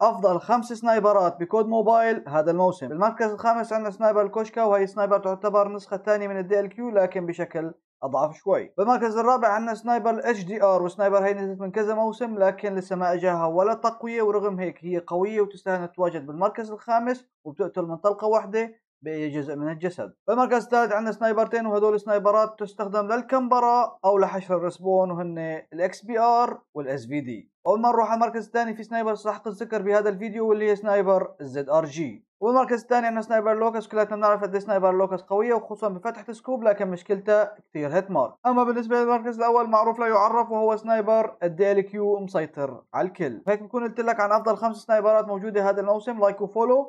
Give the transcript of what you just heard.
افضل خمس سنايبرات بكود موبايل هذا الموسم المركز الخامس عندنا سنايبر الكوشكا وهي سنايبر تعتبر نسخه ثانيه من الدي ال كيو لكن بشكل اضعف شوي بالمركز الرابع عندنا سنايبر اتش دي ار وسنايبر هي نزلت من كذا موسم لكن لسه ما اجاها ولا تقويه ورغم هيك هي قويه وتستاهل تتواجد بالمركز الخامس وبتقتل من طلقه واحده بجزء من الجسد بالمركز الثالث عندنا سنايبرتين وهذول سنايبرات تستخدم للكمبرة أو لحشر الرسبون وهن الاكس بي ار والاس في دي أول ما نروح على المركز الثاني في سنايبر راح تذكر بهذا الفيديو واللي هي سنايبر الزد ار جي والمركز الثاني عندنا سنايبر لوكس كلياتنا بنعرف قد إيه سنايبر لوكس قويه وخصوصا بفتحه سكوب لكن مشكلته كثير هيت مار اما بالنسبه للمركز الاول معروف لا يعرف وهو سنايبر الدي ال كيو مسيطر على الكل هيك بكون قلت لك عن افضل خمس سنايبرات موجوده هذا الموسم لايك وفولو